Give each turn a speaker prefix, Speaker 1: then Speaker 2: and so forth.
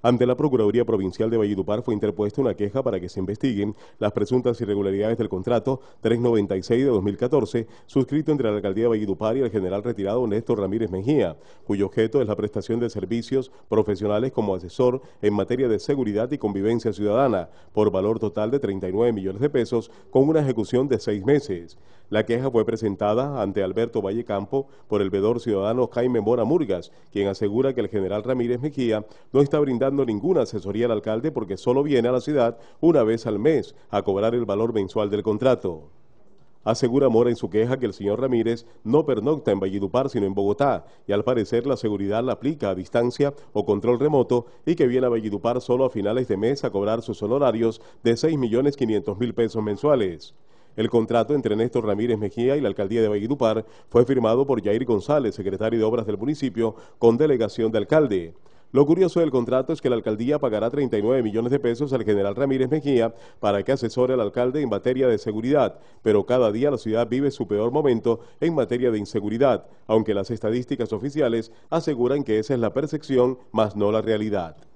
Speaker 1: Ante la Procuraduría Provincial de Valledupar fue interpuesta una queja para que se investiguen las presuntas irregularidades del contrato 396 de 2014, suscrito entre la Alcaldía de Valledupar y el general retirado Néstor Ramírez Mejía, cuyo objeto es la prestación de servicios profesionales como asesor en materia de seguridad y convivencia ciudadana, por valor total de 39 millones de pesos, con una ejecución de seis meses. La queja fue presentada ante Alberto Vallecampo por el vedor ciudadano Jaime Mora Murgas, quien asegura que el general Ramírez Mejía no está brindando ninguna asesoría al alcalde porque solo viene a la ciudad una vez al mes a cobrar el valor mensual del contrato. Asegura Mora en su queja que el señor Ramírez no pernocta en Valledupar, sino en Bogotá, y al parecer la seguridad la aplica a distancia o control remoto y que viene a Valledupar solo a finales de mes a cobrar sus honorarios de 6.500.000 pesos mensuales. El contrato entre Néstor Ramírez Mejía y la alcaldía de Valledupar fue firmado por Jair González, secretario de Obras del municipio, con delegación de alcalde. Lo curioso del contrato es que la alcaldía pagará 39 millones de pesos al general Ramírez Mejía para que asesore al alcalde en materia de seguridad, pero cada día la ciudad vive su peor momento en materia de inseguridad, aunque las estadísticas oficiales aseguran que esa es la percepción, más no la realidad.